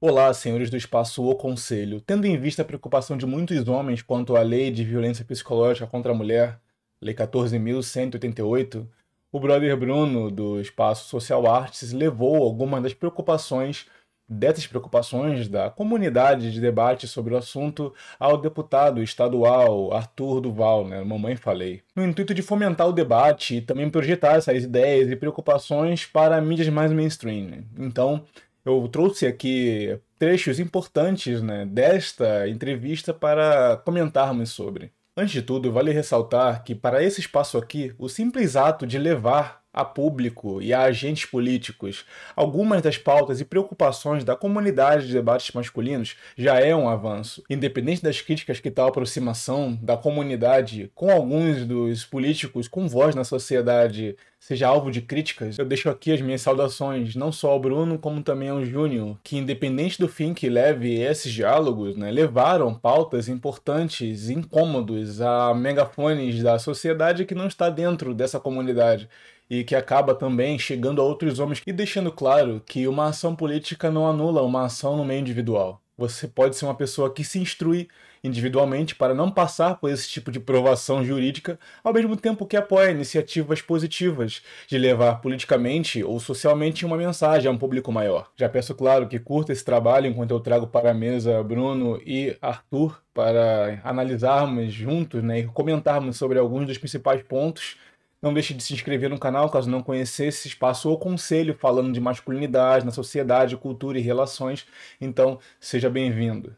Olá, senhores do espaço O Conselho. Tendo em vista a preocupação de muitos homens quanto à lei de violência psicológica contra a mulher, Lei 14.188, o brother Bruno, do espaço Social Artes, levou algumas das preocupações, dessas preocupações da comunidade de debate sobre o assunto, ao deputado estadual Arthur Duval, né? Mamãe Falei. No intuito de fomentar o debate e também projetar essas ideias e preocupações para mídias mais mainstream. Né? Então eu trouxe aqui trechos importantes né, desta entrevista para comentarmos sobre. Antes de tudo, vale ressaltar que para esse espaço aqui, o simples ato de levar a público e a agentes políticos algumas das pautas e preocupações da comunidade de debates masculinos já é um avanço. Independente das críticas que tal aproximação da comunidade com alguns dos políticos com voz na sociedade seja alvo de críticas, eu deixo aqui as minhas saudações não só ao Bruno, como também ao Júnior, que independente do fim que leve esses diálogos, né, levaram pautas importantes, incômodos a megafones da sociedade que não está dentro dessa comunidade e que acaba também chegando a outros homens e deixando claro que uma ação política não anula uma ação no meio individual. Você pode ser uma pessoa que se instrui individualmente para não passar por esse tipo de provação jurídica, ao mesmo tempo que apoia iniciativas positivas de levar politicamente ou socialmente uma mensagem a um público maior. Já peço, claro, que curta esse trabalho enquanto eu trago para a mesa Bruno e Arthur para analisarmos juntos né, e comentarmos sobre alguns dos principais pontos não deixe de se inscrever no canal caso não conhecesse espaço ou conselho falando de masculinidade na sociedade, cultura e relações. Então, seja bem-vindo.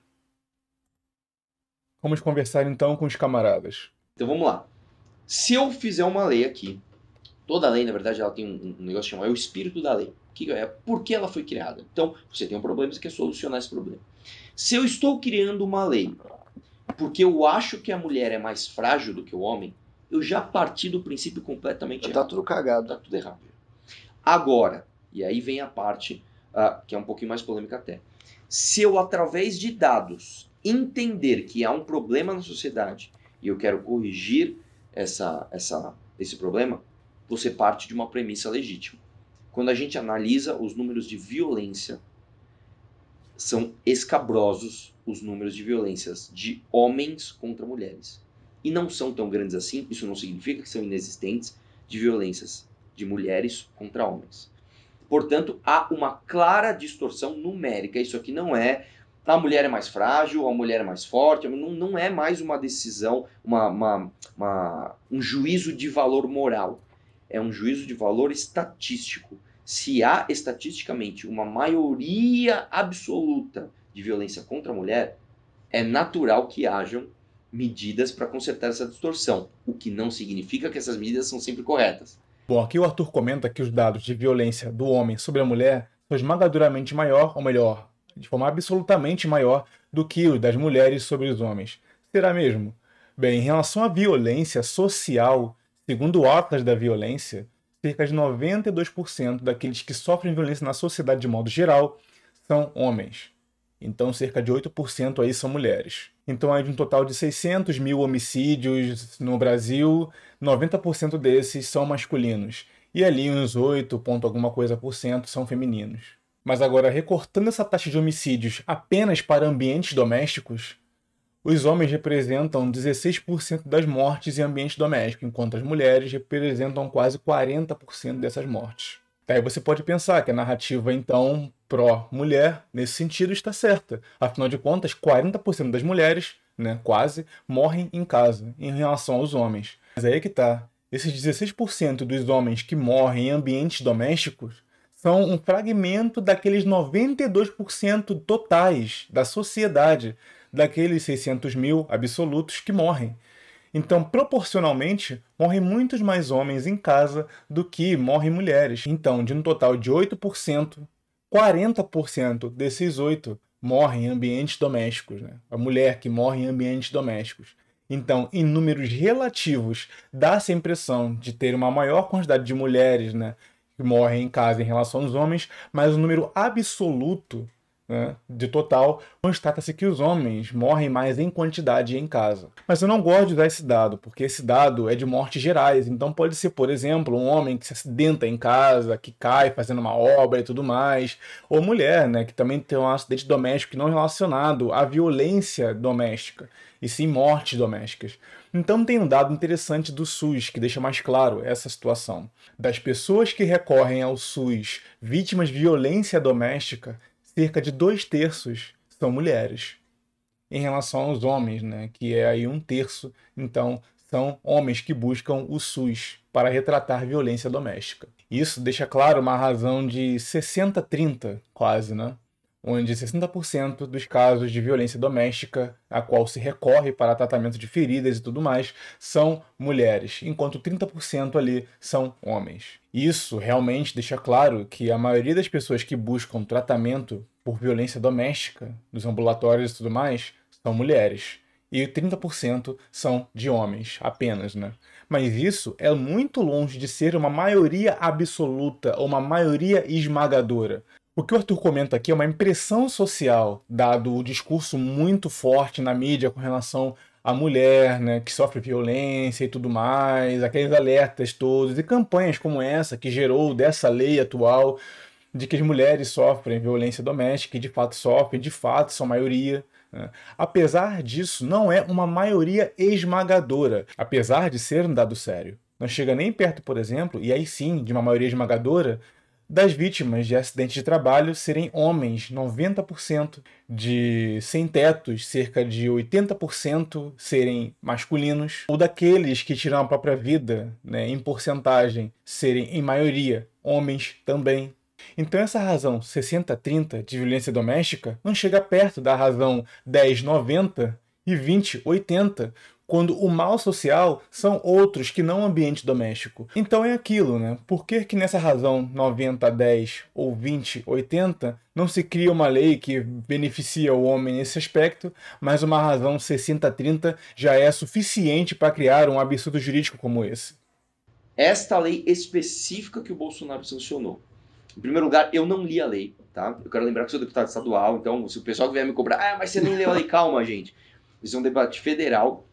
Vamos conversar então com os camaradas. Então vamos lá. Se eu fizer uma lei aqui, toda lei, na verdade, ela tem um, negócio chamado é o espírito da lei. Que é por que ela foi criada. Então, você tem um problema, você quer é solucionar esse problema. Se eu estou criando uma lei porque eu acho que a mulher é mais frágil do que o homem, eu já parti do princípio completamente tá errado. Tá tudo cagado. Tá tudo errado. Agora, e aí vem a parte uh, que é um pouquinho mais polêmica até. Se eu, através de dados, entender que há um problema na sociedade e eu quero corrigir essa, essa, esse problema, você parte de uma premissa legítima. Quando a gente analisa os números de violência, são escabrosos os números de violências de homens contra mulheres e não são tão grandes assim, isso não significa que são inexistentes, de violências de mulheres contra homens. Portanto, há uma clara distorção numérica. Isso aqui não é a mulher é mais frágil, a mulher é mais forte, não, não é mais uma decisão, uma, uma, uma, um juízo de valor moral. É um juízo de valor estatístico. Se há estatisticamente uma maioria absoluta de violência contra a mulher, é natural que hajam medidas para consertar essa distorção, o que não significa que essas medidas são sempre corretas. Bom, aqui o Arthur comenta que os dados de violência do homem sobre a mulher são esmagadoramente maior, ou melhor, de forma absolutamente maior do que os das mulheres sobre os homens. Será mesmo? Bem, em relação à violência social, segundo o Atlas da Violência, cerca de 92% daqueles que sofrem violência na sociedade de modo geral são homens. Então, cerca de 8% aí são mulheres. Então, aí de um total de 600 mil homicídios no Brasil, 90% desses são masculinos. E ali uns 8 ponto alguma coisa por cento são femininos. Mas agora, recortando essa taxa de homicídios apenas para ambientes domésticos, os homens representam 16% das mortes em ambiente doméstico, enquanto as mulheres representam quase 40% dessas mortes. Aí você pode pensar que a narrativa, então, pró-mulher, nesse sentido, está certa. Afinal de contas, 40% das mulheres, né, quase, morrem em casa, em relação aos homens. Mas aí é que tá. Esses 16% dos homens que morrem em ambientes domésticos são um fragmento daqueles 92% totais da sociedade, daqueles 600 mil absolutos que morrem. Então, proporcionalmente, morrem muitos mais homens em casa do que morrem mulheres. Então, de um total de 8%, 40% desses 8 morrem em ambientes domésticos. Né? A mulher que morre em ambientes domésticos. Então, em números relativos, dá-se a impressão de ter uma maior quantidade de mulheres né, que morrem em casa em relação aos homens, mas o número absoluto né, de total, constata-se que os homens morrem mais em quantidade em casa. Mas eu não gosto de usar esse dado, porque esse dado é de mortes gerais. Então pode ser, por exemplo, um homem que se acidenta em casa, que cai fazendo uma obra e tudo mais, ou mulher, né, que também tem um acidente doméstico não é relacionado à violência doméstica, e sim mortes domésticas. Então tem um dado interessante do SUS que deixa mais claro essa situação. Das pessoas que recorrem ao SUS vítimas de violência doméstica, cerca de dois terços são mulheres. Em relação aos homens, né, que é aí um terço, então são homens que buscam o SUS para retratar violência doméstica. Isso deixa claro uma razão de 60-30, quase, né? Onde 60% dos casos de violência doméstica a qual se recorre para tratamento de feridas e tudo mais são mulheres, enquanto 30% ali são homens. Isso realmente deixa claro que a maioria das pessoas que buscam tratamento por violência doméstica, nos ambulatórios e tudo mais, são mulheres. E 30% são de homens apenas, né? Mas isso é muito longe de ser uma maioria absoluta ou uma maioria esmagadora. O que o Arthur comenta aqui é uma impressão social, dado o discurso muito forte na mídia com relação a mulher, né, que sofre violência e tudo mais, aqueles alertas todos e campanhas como essa que gerou dessa lei atual de que as mulheres sofrem violência doméstica e de fato sofrem, de fato são maioria. Né? Apesar disso, não é uma maioria esmagadora, apesar de ser um dado sério. Não chega nem perto, por exemplo, e aí sim, de uma maioria esmagadora das vítimas de acidentes de trabalho serem homens, 90%, de sem-tetos, cerca de 80% serem masculinos, ou daqueles que tiram a própria vida, né, em porcentagem, serem, em maioria, homens também. Então essa razão 60-30 de violência doméstica não chega perto da razão 10-90 e 20-80, quando o mal social são outros que não o ambiente doméstico. Então é aquilo, né? Por que, que nessa razão 90, 10 ou 20, 80 não se cria uma lei que beneficia o homem nesse aspecto, mas uma razão 60-30 já é suficiente para criar um absurdo jurídico como esse? Esta lei específica que o Bolsonaro sancionou. Em primeiro lugar, eu não li a lei, tá? Eu quero lembrar que sou deputado estadual, então se o pessoal vier me cobrar, ah, mas você não leu a lei, calma, gente. Isso é um debate federal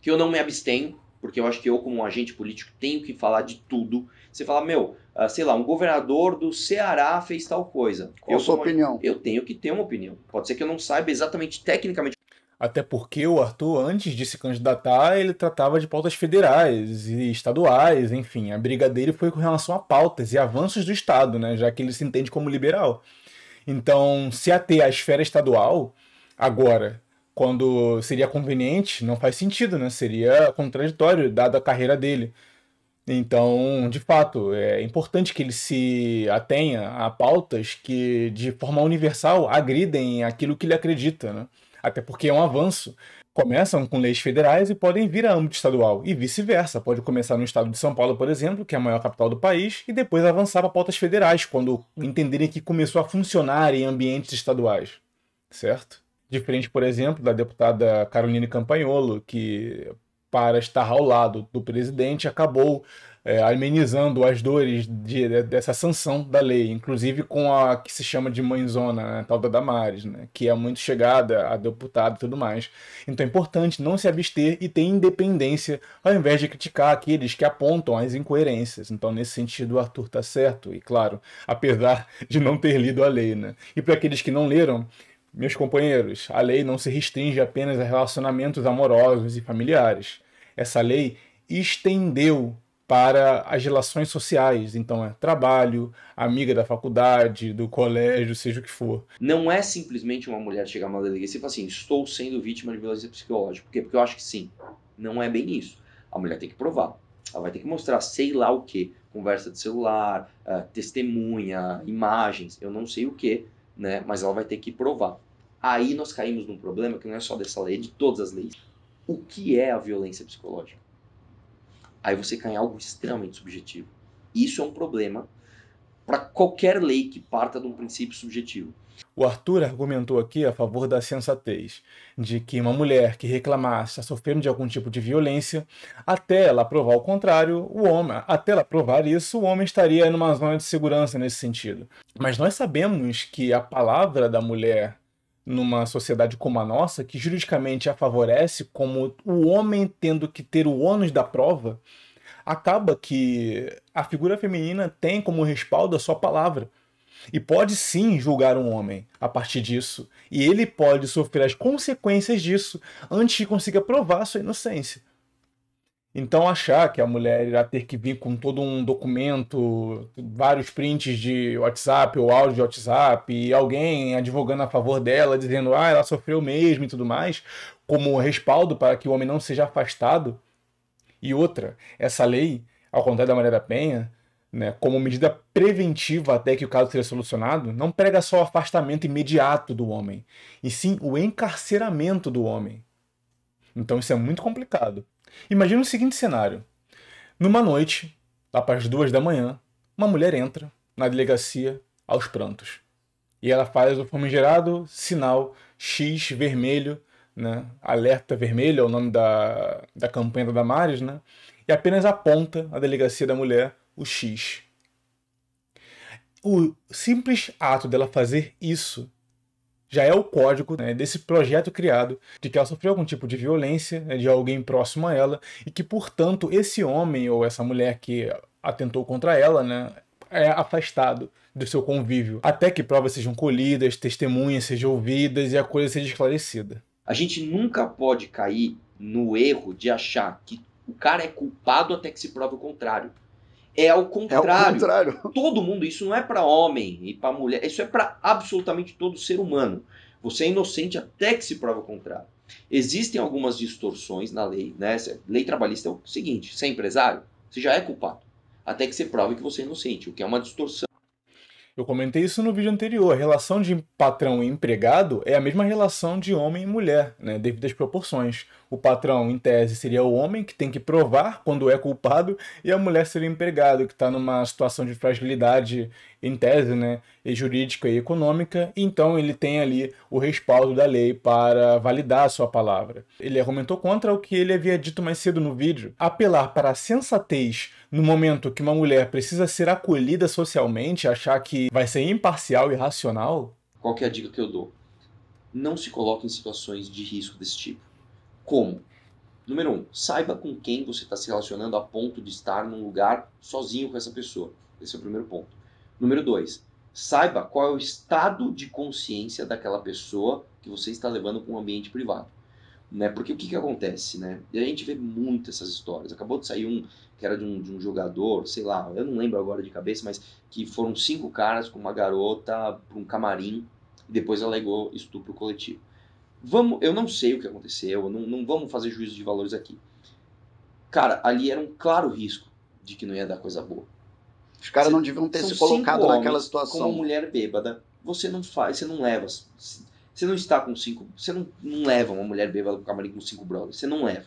que eu não me abstenho, porque eu acho que eu, como um agente político, tenho que falar de tudo. Você fala, meu, ah, sei lá, um governador do Ceará fez tal coisa. Qual eu, a sua opinião? Eu tenho que ter uma opinião. Pode ser que eu não saiba exatamente tecnicamente. Até porque o Arthur, antes de se candidatar, ele tratava de pautas federais e estaduais, enfim. A briga dele foi com relação a pautas e avanços do Estado, né? Já que ele se entende como liberal. Então, se ater à esfera estadual, agora, quando seria conveniente, não faz sentido, né? Seria contraditório, dada a carreira dele. Então, de fato, é importante que ele se atenha a pautas que, de forma universal, agridem aquilo que ele acredita, né? Até porque é um avanço. Começam com leis federais e podem vir a âmbito estadual, e vice-versa. Pode começar no estado de São Paulo, por exemplo, que é a maior capital do país, e depois avançar para pautas federais, quando entenderem que começou a funcionar em ambientes estaduais, certo? Diferente, por exemplo, da deputada Caroline Campagnolo, que, para estar ao lado do presidente, acabou é, amenizando as dores de, de, dessa sanção da lei, inclusive com a que se chama de mãezona, né, tal da Damares, né, que é muito chegada a deputado e tudo mais. Então é importante não se abster e ter independência, ao invés de criticar aqueles que apontam as incoerências. Então, nesse sentido, o Arthur está certo, e claro, apesar de não ter lido a lei. Né? E para aqueles que não leram, meus companheiros, a lei não se restringe apenas a relacionamentos amorosos e familiares. Essa lei estendeu para as relações sociais, então é trabalho, amiga da faculdade, do colégio, seja o que for. Não é simplesmente uma mulher chegar uma delegacia e falar assim, estou sendo vítima de violência psicológica. Por quê? Porque eu acho que sim. Não é bem isso. A mulher tem que provar. Ela vai ter que mostrar sei lá o que, conversa de celular, ah, testemunha, imagens, eu não sei o que, né? Mas ela vai ter que provar. Aí nós caímos num problema que não é só dessa lei, é de todas as leis. O que é a violência psicológica? Aí você cai em algo extremamente subjetivo. Isso é um problema para qualquer lei que parta de um princípio subjetivo. O Arthur argumentou aqui a favor da sensatez, de que uma mulher que reclamasse sofrendo de algum tipo de violência, até ela provar o contrário, o homem, até ela provar isso, o homem estaria numa zona de segurança nesse sentido. Mas nós sabemos que a palavra da mulher numa sociedade como a nossa, que juridicamente a favorece como o homem tendo que ter o ônus da prova, acaba que a figura feminina tem como respaldo a sua palavra. E pode sim julgar um homem a partir disso. E ele pode sofrer as consequências disso antes que consiga provar sua inocência. Então achar que a mulher irá ter que vir com todo um documento, vários prints de WhatsApp ou áudio de WhatsApp, e alguém advogando a favor dela, dizendo ah, ela sofreu mesmo e tudo mais, como respaldo para que o homem não seja afastado. E outra, essa lei, ao contrário da Maria da Penha, né, como medida preventiva até que o caso seja solucionado, não prega só o afastamento imediato do homem, e sim o encarceramento do homem. Então isso é muito complicado. Imagina o seguinte cenário. Numa noite, lá para as duas da manhã, uma mulher entra na delegacia aos prantos. E ela faz o famigerado sinal X vermelho, né? alerta vermelho é o nome da, da campanha da Damares, né? e apenas aponta à delegacia da mulher o X. O simples ato dela fazer isso já é o código né, desse projeto criado de que ela sofreu algum tipo de violência né, de alguém próximo a ela e que, portanto, esse homem ou essa mulher que atentou contra ela, né, é afastado do seu convívio, até que provas sejam colhidas, testemunhas sejam ouvidas e a coisa seja esclarecida. A gente nunca pode cair no erro de achar que o cara é culpado até que se prove o contrário. É ao contrário. É contrário. Todo mundo, isso não é para homem e para mulher, isso é para absolutamente todo ser humano. Você é inocente até que se prova o contrário. Existem algumas distorções na lei, né? Lei trabalhista é o seguinte: você é empresário, você já é culpado, até que se prove que você é inocente, o que é uma distorção eu comentei isso no vídeo anterior. A relação de patrão e empregado é a mesma relação de homem e mulher, né, devido às proporções. O patrão, em tese, seria o homem que tem que provar quando é culpado, e a mulher seria o empregado, que está numa situação de fragilidade em tese, né, jurídica e econômica, então ele tem ali o respaldo da lei para validar a sua palavra. Ele argumentou contra o que ele havia dito mais cedo no vídeo. Apelar para a sensatez no momento que uma mulher precisa ser acolhida socialmente, achar que vai ser imparcial e racional? Qual é a dica que eu dou? Não se coloque em situações de risco desse tipo. Como? Número Um, saiba com quem você está se relacionando a ponto de estar num lugar sozinho com essa pessoa. Esse é o primeiro ponto. Número dois, saiba qual é o estado de consciência daquela pessoa que você está levando para um ambiente privado. Né? Porque o que, que acontece? Né? E a gente vê muito essas histórias. Acabou de sair um que era de um, de um jogador, sei lá, eu não lembro agora de cabeça, mas que foram cinco caras com uma garota para um camarim e depois alegou estupro coletivo. Vamos, eu não sei o que aconteceu, não, não vamos fazer juízo de valores aqui. Cara, ali era um claro risco de que não ia dar coisa boa. Os caras não deviam ter se colocado naquela situação. Como mulher bêbada, você não faz, você não leva. Você não está com cinco. Você não, não leva uma mulher bêbada pro camarim com cinco brothers. Você não leva.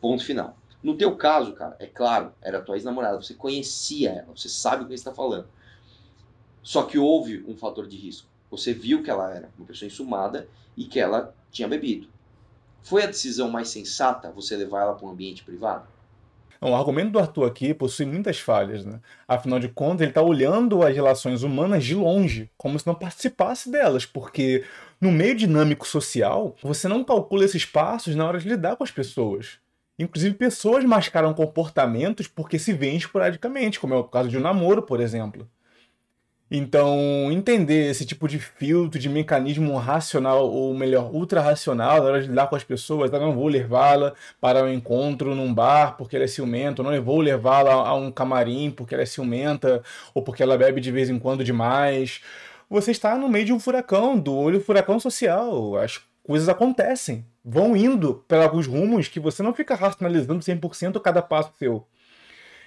Ponto final. No teu caso, cara, é claro, era tua ex-namorada, você conhecia ela, você sabe o que está falando. Só que houve um fator de risco. Você viu que ela era uma pessoa insumada e que ela tinha bebido. Foi a decisão mais sensata você levar ela para um ambiente privado? O é argumento do Arthur aqui possui muitas falhas, né? Afinal de contas, ele está olhando as relações humanas de longe, como se não participasse delas, porque no meio dinâmico social, você não calcula esses passos na hora de lidar com as pessoas. Inclusive, pessoas mascaram comportamentos porque se veem esporadicamente, como é o caso de um namoro, por exemplo. Então, entender esse tipo de filtro, de mecanismo racional, ou melhor, ultra-racional, na hora de lidar com as pessoas, eu ah, não vou levá-la para um encontro num bar porque ela é ciumenta, não vou levá-la a um camarim porque ela é ciumenta, ou porque ela bebe de vez em quando demais. Você está no meio de um furacão, do olho furacão social. As coisas acontecem, vão indo para alguns rumos que você não fica racionalizando 100% cada passo seu.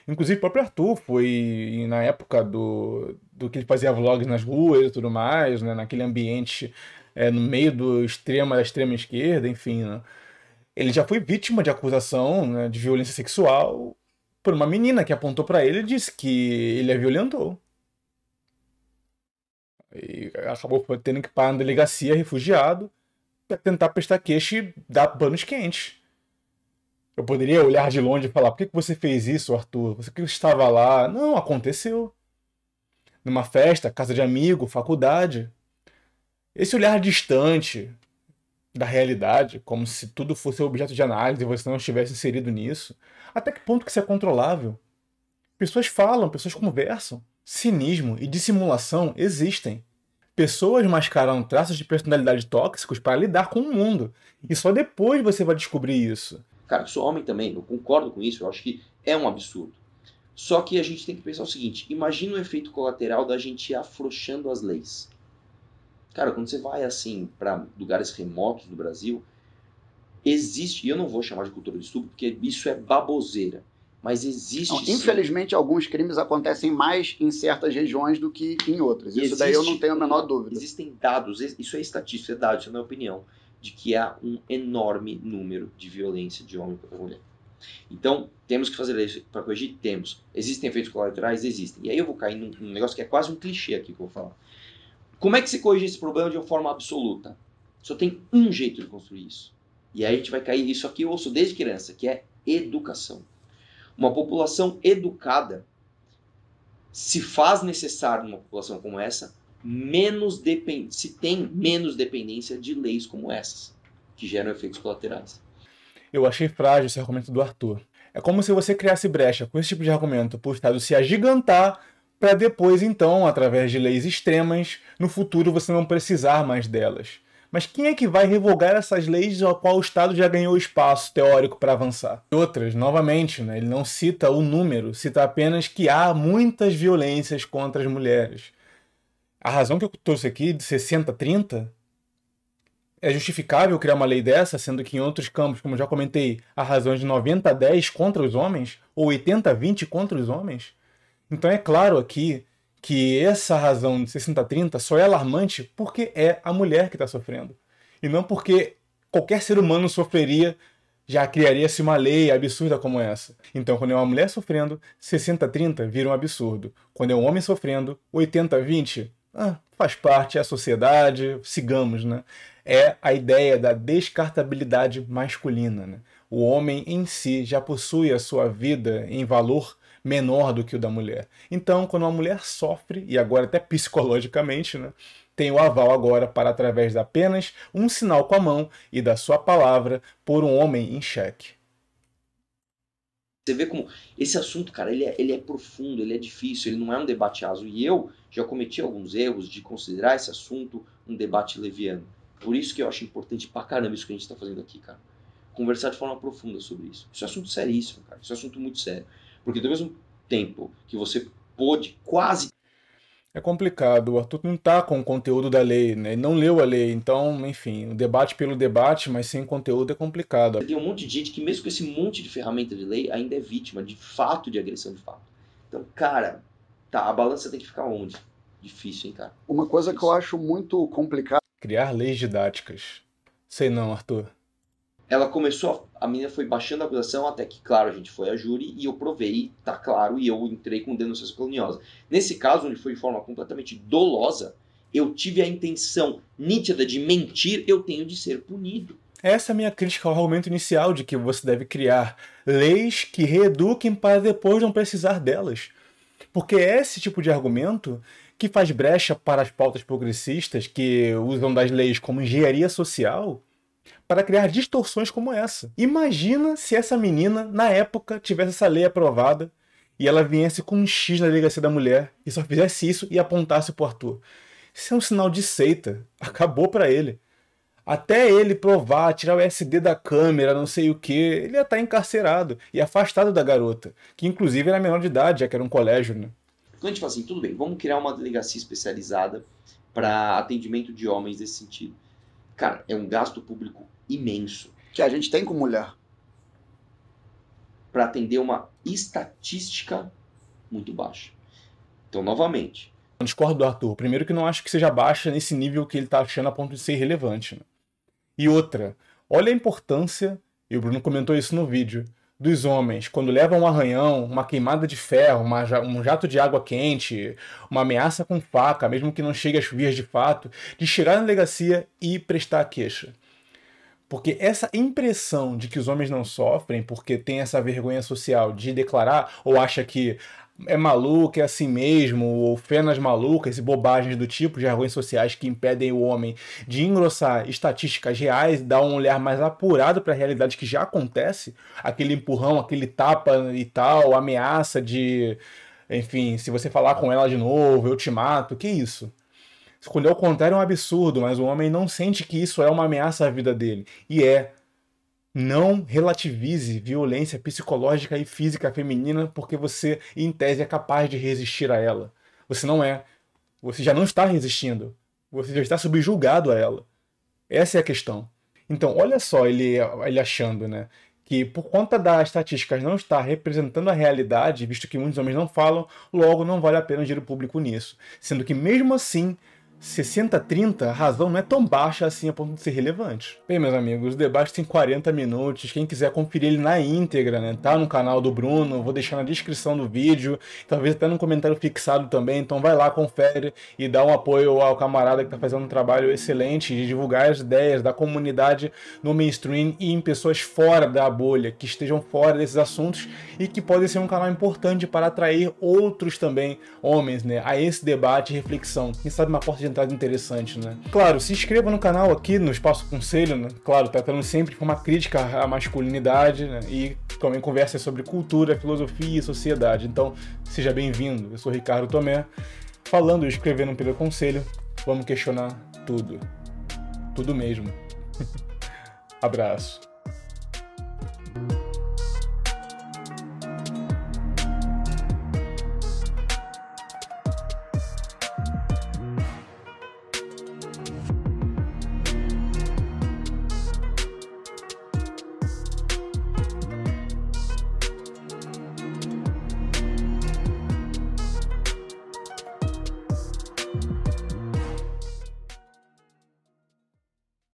Inclusive, o próprio Arthur foi, na época do, do que ele fazia vlogs nas ruas e tudo mais, né? naquele ambiente é, no meio do extrema da extrema esquerda, enfim. Né? Ele já foi vítima de acusação né, de violência sexual por uma menina que apontou para ele e disse que ele a violentou. E acabou tendo que parar na delegacia refugiado para tentar prestar queixa e dar panos quentes. Eu poderia olhar de longe e falar: por que, que você fez isso, Arthur? Você que estava lá? Não, aconteceu. Numa festa, casa de amigo, faculdade. Esse olhar distante da realidade, como se tudo fosse objeto de análise e você não estivesse inserido nisso, até que ponto que isso é controlável? Pessoas falam, pessoas conversam. Cinismo e dissimulação existem. Pessoas mascaram traços de personalidade tóxicos para lidar com o mundo, e só depois você vai descobrir isso. Cara, sou homem também, eu concordo com isso, eu acho que é um absurdo. Só que a gente tem que pensar o seguinte: imagina o efeito colateral da gente afrouxando as leis. Cara, quando você vai assim para lugares remotos do Brasil, existe, e eu não vou chamar de cultura de estupro, porque isso é baboseira. Mas existe. Não, infelizmente, alguns crimes acontecem mais em certas regiões do que em outras. Isso existe, daí eu não tenho a menor dúvida. Existem dados, isso é estatística, é dado, isso não é opinião de que há um enorme número de violência de homem contra a mulher. Então, temos que fazer isso para corrigir? Temos. Existem efeitos colaterais? Existem. E aí eu vou cair num, num negócio que é quase um clichê aqui que eu vou falar. Como é que se corrige esse problema de uma forma absoluta? Só tem um jeito de construir isso. E aí a gente vai cair nisso aqui, eu ouço desde criança, que é educação. Uma população educada se faz necessário numa população como essa menos se tem menos dependência de leis como essas, que geram efeitos colaterais. Eu achei frágil esse argumento do Arthur. É como se você criasse brecha com esse tipo de argumento para o Estado se agigantar para depois, então, através de leis extremas, no futuro você não precisar mais delas. Mas quem é que vai revogar essas leis ao qual o Estado já ganhou espaço teórico para avançar? Outras, novamente, né, ele não cita o número, cita apenas que há muitas violências contra as mulheres. A razão que eu trouxe aqui de 60-30 é justificável criar uma lei dessa, sendo que em outros campos, como já comentei, a razão é de 90 10 contra os homens, ou 80 20 contra os homens. Então é claro aqui que essa razão de 60 30 só é alarmante porque é a mulher que está sofrendo, e não porque qualquer ser humano sofreria, já criaria-se uma lei absurda como essa. Então quando é uma mulher sofrendo, 60 30 vira um absurdo. Quando é um homem sofrendo, 80 20 ah, faz parte, é a sociedade, sigamos, né? É a ideia da descartabilidade masculina. Né? O homem em si já possui a sua vida em valor menor do que o da mulher. Então, quando uma mulher sofre, e agora até psicologicamente, né, tem o aval agora para, através de apenas um sinal com a mão e da sua palavra, pôr um homem em xeque. Você vê como esse assunto, cara, ele é, ele é profundo, ele é difícil, ele não é um debate aso. E eu já cometi alguns erros de considerar esse assunto um debate leviano. Por isso que eu acho importante pra caramba isso que a gente está fazendo aqui, cara. Conversar de forma profunda sobre isso. Isso é assunto seríssimo, cara. Isso é assunto muito sério. Porque do mesmo tempo que você pôde quase é complicado. O Arthur não está com o conteúdo da lei, né? Ele não leu a lei. Então, enfim, o debate pelo debate, mas sem conteúdo é complicado. Tem um monte de gente que, mesmo com esse monte de ferramenta de lei, ainda é vítima de fato de agressão de fato. Então, cara, tá, a balança tem que ficar onde? Difícil, hein, cara? Uma coisa Difícil. que eu acho muito complicada. Criar leis didáticas. Sei não, Arthur ela começou, a, a menina foi baixando a acusação até que, claro, a gente foi a júri e eu provei, tá claro, e eu entrei com denúncia coloniosa. Nesse caso, onde foi de forma completamente dolosa, eu tive a intenção nítida de mentir, eu tenho de ser punido. Essa é a minha crítica ao argumento inicial de que você deve criar leis que reeduquem para depois não precisar delas. Porque é esse tipo de argumento que faz brecha para as pautas progressistas que usam das leis como engenharia social para criar distorções como essa. Imagina se essa menina, na época, tivesse essa lei aprovada e ela viesse com um X na delegacia da mulher e só fizesse isso e apontasse pro Arthur. Isso é um sinal de seita. Acabou para ele. Até ele provar, tirar o SD da câmera, não sei o que, ele ia estar tá encarcerado e afastado da garota, que inclusive era menor de idade, já que era um colégio, né? Então a gente fala assim, tudo bem, vamos criar uma delegacia especializada para atendimento de homens nesse sentido. Cara, é um gasto público imenso. Que a gente tem com mulher. Para atender uma estatística muito baixa. Então, novamente. Eu discordo do Arthur. Primeiro, que não acho que seja baixa nesse nível que ele está achando a ponto de ser irrelevante. Né? E outra, olha a importância, e o Bruno comentou isso no vídeo, dos homens quando levam um arranhão, uma queimada de ferro, uma, um jato de água quente, uma ameaça com faca, mesmo que não chegue às vias de fato, de chegar na delegacia e prestar queixa. Porque essa impressão de que os homens não sofrem porque tem essa vergonha social de declarar ou acha que é maluco, é assim mesmo, ou fenas malucas e bobagens do tipo, jargões sociais que impedem o homem de engrossar estatísticas reais, dar um olhar mais apurado para a realidade que já acontece, aquele empurrão, aquele tapa e tal, ameaça de, enfim, se você falar com ela de novo, eu te mato, que isso? Quando é o contrário é um absurdo, mas o homem não sente que isso é uma ameaça à vida dele. E é, não relativize violência psicológica e física feminina porque você, em tese, é capaz de resistir a ela. Você não é. Você já não está resistindo. Você já está subjugado a ela. Essa é a questão. Então, olha só ele, ele achando, né? Que por conta das estatísticas não estar representando a realidade, visto que muitos homens não falam, logo não vale a pena o dinheiro público nisso. Sendo que, mesmo assim, 60-30, a razão não é tão baixa assim a ponto de ser relevante. Bem, meus amigos, o debate tem 40 minutos. Quem quiser conferir ele na íntegra, né? Tá no canal do Bruno, vou deixar na descrição do vídeo, talvez até no comentário fixado também. Então vai lá, confere e dá um apoio ao camarada que tá fazendo um trabalho excelente de divulgar as ideias da comunidade no mainstream e em pessoas fora da bolha, que estejam fora desses assuntos e que podem ser um canal importante para atrair outros também homens, né? A esse debate e reflexão. Quem sabe uma porta de interessante, né? Claro, se inscreva no canal aqui, no Espaço Conselho, né? Claro, tratando sempre de uma crítica à masculinidade, né? E também conversa sobre cultura, filosofia e sociedade. Então, seja bem-vindo. Eu sou Ricardo Tomé, falando e escrevendo pelo Conselho. Vamos questionar tudo. Tudo mesmo. Abraço.